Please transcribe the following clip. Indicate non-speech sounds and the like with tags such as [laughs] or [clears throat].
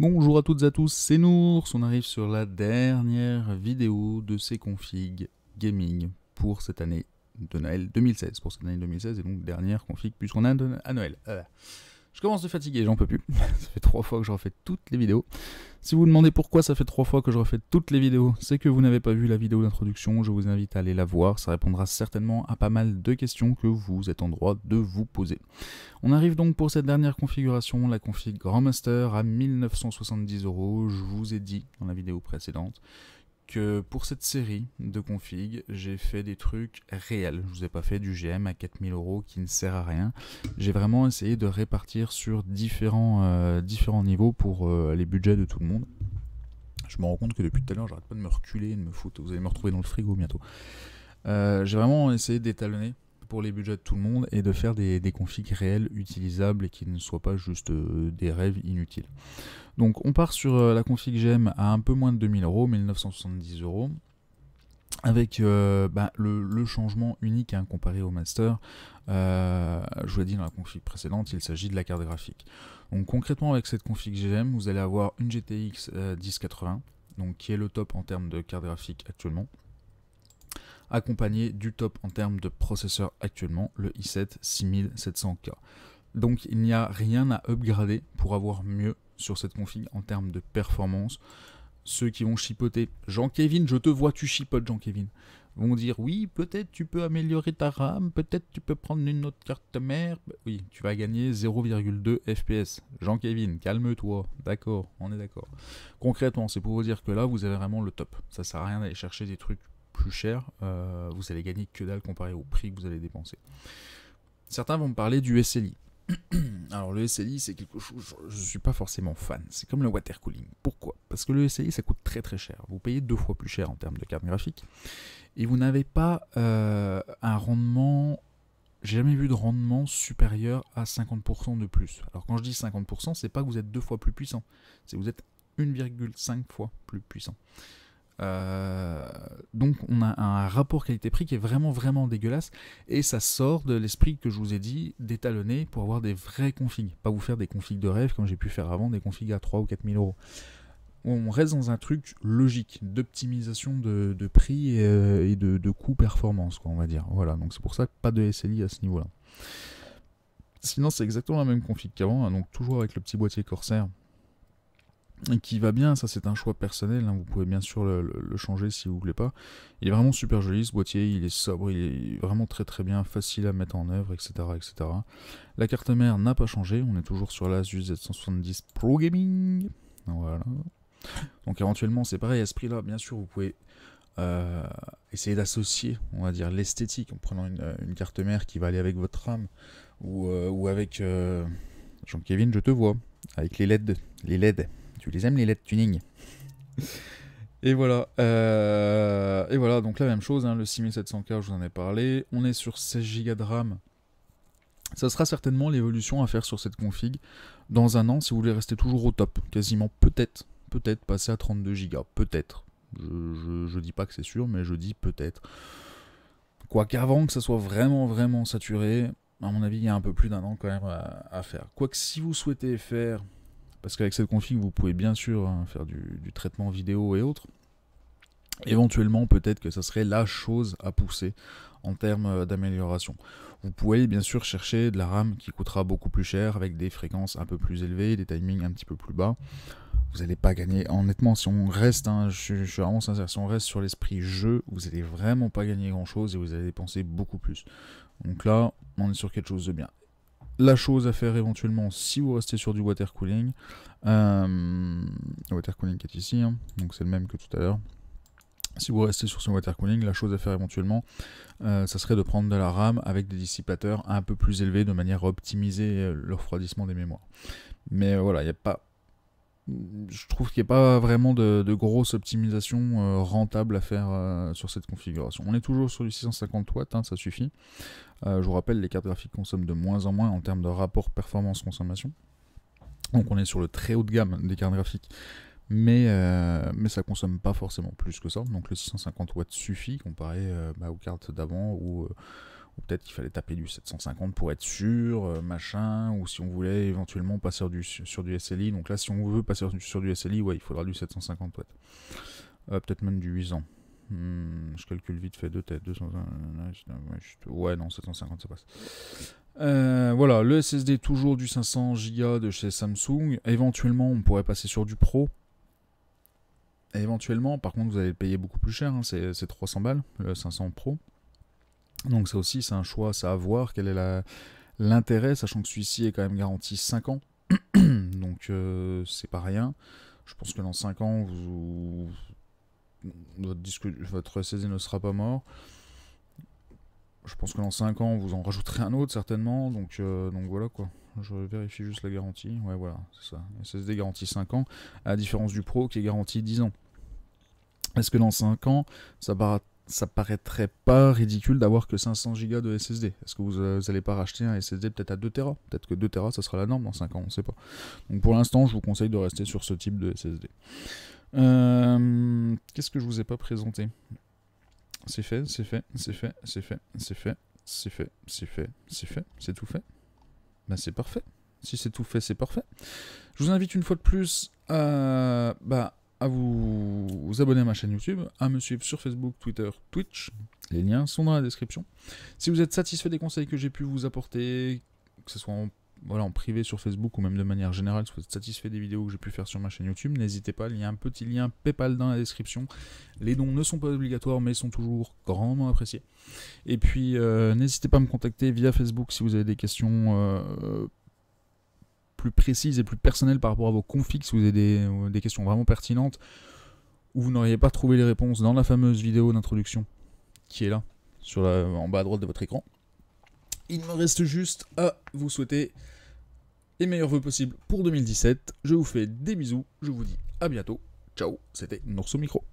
Bonjour à toutes et à tous, c'est Nours, on arrive sur la dernière vidéo de ces configs gaming pour cette année de Noël 2016, pour cette année 2016 et donc dernière config puisqu'on a à Noël. Ah je commence de fatiguer, j'en peux plus. [laughs] ça fait trois fois que je refais toutes les vidéos. Si vous vous demandez pourquoi ça fait trois fois que je refais toutes les vidéos, c'est que vous n'avez pas vu la vidéo d'introduction. Je vous invite à aller la voir. Ça répondra certainement à pas mal de questions que vous êtes en droit de vous poser. On arrive donc pour cette dernière configuration, la config Grandmaster à 1970 euros. Je vous ai dit dans la vidéo précédente pour cette série de config, j'ai fait des trucs réels. Je vous ai pas fait du GM à 4000 euros qui ne sert à rien. J'ai vraiment essayé de répartir sur différents, euh, différents niveaux pour euh, les budgets de tout le monde. Je me rends compte que depuis tout à l'heure, j'arrête pas de me reculer et de me foutre. Vous allez me retrouver dans le frigo bientôt. Euh, j'ai vraiment essayé d'étalonner pour les budgets de tout le monde et de faire des, configs réels utilisables et qui ne soient pas juste euh, des rêves inutiles. Donc on part sur euh, la config GM à un peu moins de 2000 euros, 1970 euros avec euh, bah, le, changement unique hein, comparé au master, je vous l'ai dit dans la config précédente, il s'agit de la carte graphique. Donc concrètement avec cette config GM, vous allez avoir une GTX 1080, donc qui est le top en termes de carte graphique actuellement accompagné du top en termes de processeur actuellement, le i7 6700K. Donc il n'y a rien à upgrader pour avoir mieux sur cette config en termes de performance. Ceux qui vont chipoter, Jean-Kevin, je te vois, tu chipotes Jean-Kevin, vont dire oui, peut-être tu peux améliorer ta RAM, peut-être tu peux prendre une autre carte mère. Oui, tu vas gagner 0,2 FPS. Jean-Kevin, calme-toi, d'accord, on est d'accord. Concrètement, c'est pour vous dire que là, vous avez vraiment le top. Ça sert à rien d'aller chercher des trucs plus cher, euh, vous allez gagner que dalle comparé au prix que vous allez dépenser. Certains vont me parler du SLI. [clears throat] Alors le SLI c'est quelque chose, je ne suis pas forcément fan, c'est comme le water cooling. Pourquoi Parce que le SLI ça coûte très très cher, vous payez deux fois plus cher en termes de carte graphique, et vous n'avez pas euh, un rendement j'ai jamais vu de rendement supérieur à 50% de plus. Alors quand je dis 50%, c'est pas que vous êtes deux fois plus puissant, c'est que vous êtes 1,5 fois plus puissant. Euh, donc on a un rapport qualité-prix qui est vraiment vraiment dégueulasse et ça sort de l'esprit que je vous ai dit d'étalonner pour avoir des vrais configs, pas vous faire des configs de rêve comme j'ai pu faire avant, des configs à 3 ou 4 000 euros. On reste dans un truc logique d'optimisation de, prix et, euh, de, coût-performance, on va dire. Voilà, donc c'est pour ça que pas de SLI à ce niveau-là. Sinon, c'est exactement la même config qu'avant, hein, donc toujours avec le petit boîtier Corsair qui va bien, ça c'est un choix personnel, hein. vous pouvez bien sûr le, changer si vous voulez pas. Il est vraiment super joli ce boîtier, il est sobre, il est vraiment très très bien, facile à mettre en œuvre, etc. etc. La carte mère n'a pas changé, on est toujours sur l'Asus Z170 Pro Gaming. Voilà. Donc éventuellement c'est pareil à ce prix là, bien sûr vous pouvez euh, essayer d'associer, on va dire, l'esthétique en prenant une, carte mère qui va aller avec votre RAM euh, ou, avec... Euh, Jean-Kevin, je te vois, avec les LED. Les LED. Tu les aimes les lettres tuning Et voilà. Euh, et voilà, donc la même chose, hein, le 6700K, je vous en ai parlé. On est sur 16 Go de RAM. Ça sera certainement l'évolution à faire sur cette config dans un an si vous voulez rester toujours au top. Quasiment peut-être, peut-être passer à 32 Go, peut-être. Je, ne dis pas que c'est sûr, mais je dis peut-être. Quoique avant que ça soit vraiment, vraiment saturé, à mon avis, il y a un peu plus d'un an quand même à faire. Quoique si vous souhaitez faire parce qu'avec cette config, vous pouvez bien sûr hein, faire du, traitement vidéo et autres. Éventuellement, peut-être que ça serait la chose à pousser en termes euh, d'amélioration. Vous pouvez bien sûr chercher de la RAM qui coûtera beaucoup plus cher, avec des fréquences un peu plus élevées, des timings un petit peu plus bas. Vous n'allez pas gagner, honnêtement, si on reste, hein, je, suis vraiment sincère, si on reste sur l'esprit jeu, vous n'allez vraiment pas gagner grand-chose et vous allez dépenser beaucoup plus. Donc là, on est sur quelque chose de bien la chose à faire éventuellement si vous restez sur du water cooling. Euh, water cooling qui est ici, hein, donc c'est le même que tout à l'heure. Si vous restez sur ce water cooling, la chose à faire éventuellement, euh, ça serait de prendre de la rame avec des dissipateurs un peu plus élevés de manière à optimiser euh, le refroidissement des mémoires. Mais voilà, il n'y a pas je trouve qu'il n'y a pas vraiment de, grosse optimisation euh, rentable à faire euh, sur cette configuration. On est toujours sur du 650 watts, hein, ça suffit. Euh, je vous rappelle, les cartes graphiques consomment de moins en moins en termes de rapport performance-consommation. Donc on est sur le très haut de gamme des cartes graphiques, mais, mais ça consomme pas forcément plus que ça. Donc le 650 watts suffit comparé bah, aux cartes d'avant ou peut-être qu'il fallait taper du 750 pour être sûr, euh, machin, ou si on voulait éventuellement passer sur du, sur du SLI. Donc là, si on veut passer sur du SLI, ouais, il faudra du 750 peut Euh, peut-être même du 800. Hmm, je calcule vite fait deux têtes. Euh, 200, ouais, non, 750, ça passe. Euh, voilà, le SSD toujours du 500 Go de chez Samsung. Éventuellement, on pourrait passer sur du Pro. Éventuellement, par contre, vous allez le payer beaucoup plus cher. Hein, c'est 300 balles, le 500 Pro. Donc ça aussi, c'est un choix, ça à voir, quel est l'intérêt, sachant que celui-ci est quand même garanti 5 ans, [clears throat] donc euh, c'est pas rien. Je pense que dans 5 ans, vous, votre, SSD ne sera pas mort. Je pense que dans 5 ans, vous en rajouterez un autre certainement, euh, donc, voilà quoi. Je vérifie juste la garantie, ouais voilà, c'est ça. SSD garantie 5 ans, à la différence du Pro qui est garanti 10 ans. Est-ce que dans 5 ans, ça, ça paraîtrait pas ridicule d'avoir que 500 Go de SSD. Est-ce que vous, n'allez euh, allez pas racheter un SSD peut-être à 2 Tera Peut-être que 2 Tera, ça sera la norme dans 5 ans, on ne sait pas. Donc pour l'instant, je vous conseille de rester sur ce type de SSD. Euh, qu'est-ce que je vous ai pas présenté C'est fait, c'est fait, c'est fait, c'est fait, c'est fait, c'est fait, c'est fait, c'est fait, c'est tout fait. Ben c'est parfait. Si c'est tout fait, c'est parfait. Je vous invite une fois de plus à... Bah, à vous, abonner à ma chaîne YouTube, à me suivre sur Facebook, Twitter, Twitch. Les liens sont dans la description. Si vous êtes satisfait des conseils que j'ai pu vous apporter, que ce soit en voilà, en privé sur Facebook ou même de manière générale, si vous êtes satisfait des vidéos que j'ai pu faire sur ma chaîne YouTube, n'hésitez pas, il y a un petit lien PayPal dans la description. Les dons ne sont pas obligatoires, mais sont toujours grandement appréciés. Et puis, euh, n'hésitez pas à me contacter via Facebook si vous avez des questions euh, plus précise et plus personnelle par rapport à vos configs, si vous avez des, euh, questions vraiment pertinentes, ou vous n'auriez pas trouvé les réponses dans la fameuse vidéo d'introduction qui est là, sur euh, en bas à droite de votre écran. Il me reste juste à vous souhaiter les meilleurs voeux possibles pour 2017. Je vous fais des bisous, je vous dis à bientôt. Ciao, c'était Norso Micro.